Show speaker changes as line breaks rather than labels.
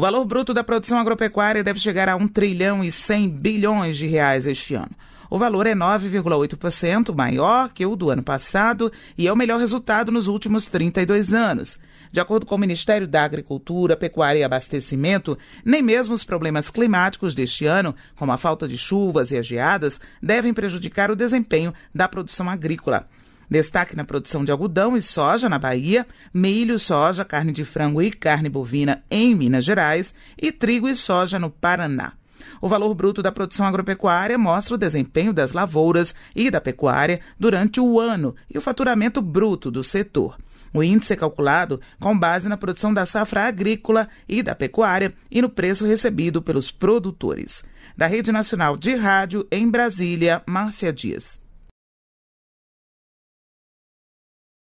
O valor bruto da produção agropecuária deve chegar a 1 trilhão e 100 bilhões de reais este ano. O valor é 9,8% maior que o do ano passado e é o melhor resultado nos últimos 32 anos. De acordo com o Ministério da Agricultura, Pecuária e Abastecimento, nem mesmo os problemas climáticos deste ano, como a falta de chuvas e as geadas, devem prejudicar o desempenho da produção agrícola. Destaque na produção de algodão e soja na Bahia, milho, soja, carne de frango e carne bovina em Minas Gerais e trigo e soja no Paraná. O valor bruto da produção agropecuária mostra o desempenho das lavouras e da pecuária durante o ano e o faturamento bruto do setor. O índice é calculado com base na produção da safra agrícola e da pecuária e no preço recebido pelos produtores. Da Rede Nacional de Rádio, em Brasília, Márcia Dias.